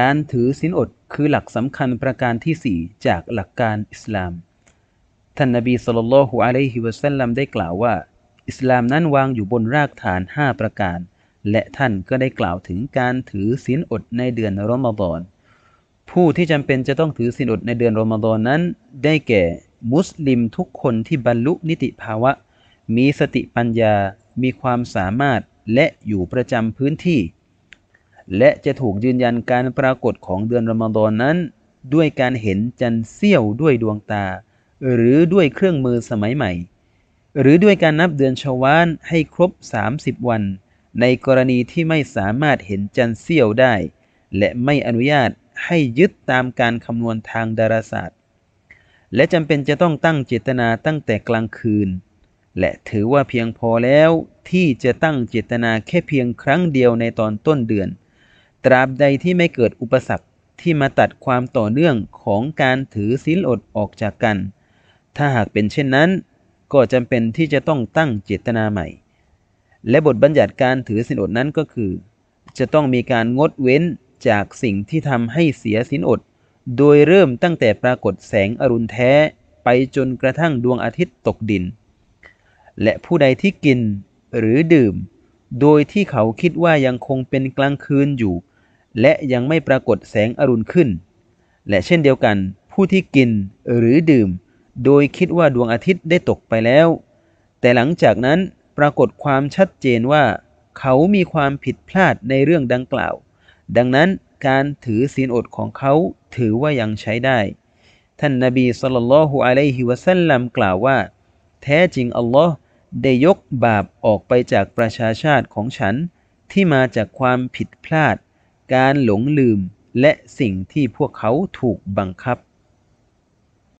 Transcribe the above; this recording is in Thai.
การถือศีลอดคือหลักสำคัญประการที่4จากหลักการอิสลาม ท่านนบีสุลต่านละฮุอะลัยฮิวะซัลลัมได้กล่าวว่า อิสลามนั้นวางอยู่บนรากฐาน 5 ประการ และท่านก็ได้กล่าวถึงการถือศีลอดในเดือนรอมฎอน ผู้ที่จำเป็นจะต้องถือศีลอดในเดือนรอมฎอนนั้น ได้แก่มุสลิมทุกคนที่บรรลุนิติภาวะ มีสติปัญญา มีความสามารถ และอยู่ประจำพื้นที่และจะถูกยืนยันการปรากฏของเดือนรอมฎอนนั้น ด้วยการเห็นจันเสี้ยวด้วยดวงตา หรือด้วยเครื่องมือสมัยใหม่ หรือด้วยการนับเดือนชวานให้ครบ 30 วัน ในกรณีที่ไม่สามารถเห็นจันเสี้ยวได้ และไม่อนุญาตให้ยึดตามการคำนวณทางดาราศาสตร์ และจำเป็นจะต้องตั้งเจตนาตั้งแต่กลางคืน และถือว่าเพียงพอแล้วที่จะตั้งเจตนาแค่เพียงครั้งเดียวในตอนต้นเดือนตราบใดที่ไม่เกิดอุปสรรคที่มาตัดความต่อเนื่องของการถือศีลอดออกจากกัน ถ้าหากเป็นเช่นนั้น ก็จำเป็นที่จะต้องตั้งเจตนาใหม่ และบทบัญญัติการถือศีลอดนั้นก็คือ จะต้องมีการงดเว้นจากสิ่งที่ทำให้เสียศีลอด โดยเริ่มตั้งแต่ปรากฏแสงอรุณแท้ไปจนกระทั่งดวงอาทิตย์ตกดิน และผู้ใดที่กินหรือดื่ม โดยที่เขาคิดว่ายังคงเป็นกลางคืนอยู่และยังไม่ปรากฏแสงอรุณขึ้น และเช่นเดียวกัน ผู้ที่กินหรือดื่ม โดยคิดว่าดวงอาทิตย์ได้ตกไปแล้ว แต่หลังจากนั้นปรากฏความชัดเจนว่า เขามีความผิดพลาดในเรื่องดังกล่าว ดังนั้นการถือศีลอดของเขาถือว่ายังใช้ได้ ท่านนาบีสุลต่านละฮุอลฮิวะสัลลัม กล่าวว่า แท้จริงอัลลอฮ์ได้ยกบาปออกไปจากประชาชาติของฉัน ที่มาจากความผิดพลาดการหลงลืมและสิ่งที่พวกเขาถูกบังคับ